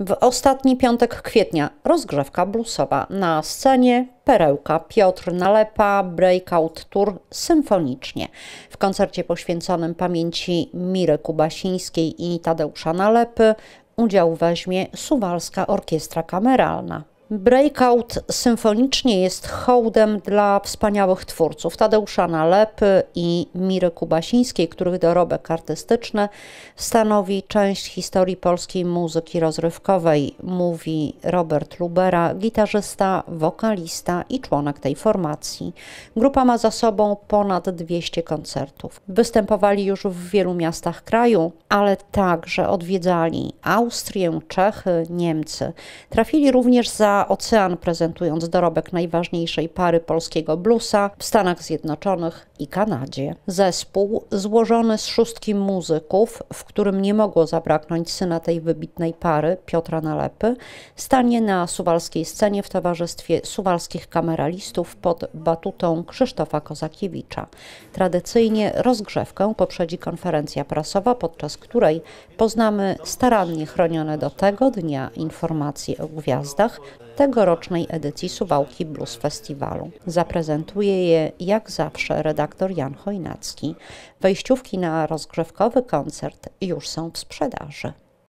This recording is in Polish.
W ostatni piątek kwietnia rozgrzewka bluesowa na scenie Perełka, Piotr Nalepa, Breakout Tour symfonicznie. W koncercie poświęconym pamięci Miry Kubasińskiej i Tadeusza Nalepy udział weźmie Suwalska Orkiestra Kameralna. Breakout symfonicznie jest hołdem dla wspaniałych twórców Tadeusza Nalepy i Miry Kubasińskiej, których dorobek artystyczny stanowi część historii polskiej muzyki rozrywkowej, mówi Robert Lubera, gitarzysta, wokalista i członek tej formacji. Grupa ma za sobą ponad 200 koncertów. Występowali już w wielu miastach kraju, ale także odwiedzali Austrię, Czechy, Niemcy. Trafili również za ocean, prezentując dorobek najważniejszej pary polskiego bluesa w Stanach Zjednoczonych i Kanadzie. Zespół złożony z szóstki muzyków, w którym nie mogło zabraknąć syna tej wybitnej pary, Piotra Nalepy, stanie na suwalskiej scenie w towarzystwie suwalskich kameralistów pod batutą Krzysztofa Kozakiewicza. Tradycyjnie rozgrzewkę poprzedzi konferencja prasowa, podczas której poznamy starannie chronione do tego dnia informacje o gwiazdach, tegorocznej edycji Suwałki Blues Festiwalu. Zaprezentuje je jak zawsze redaktor Jan Chojnacki. Wejściówki na rozgrzewkowy koncert już są w sprzedaży.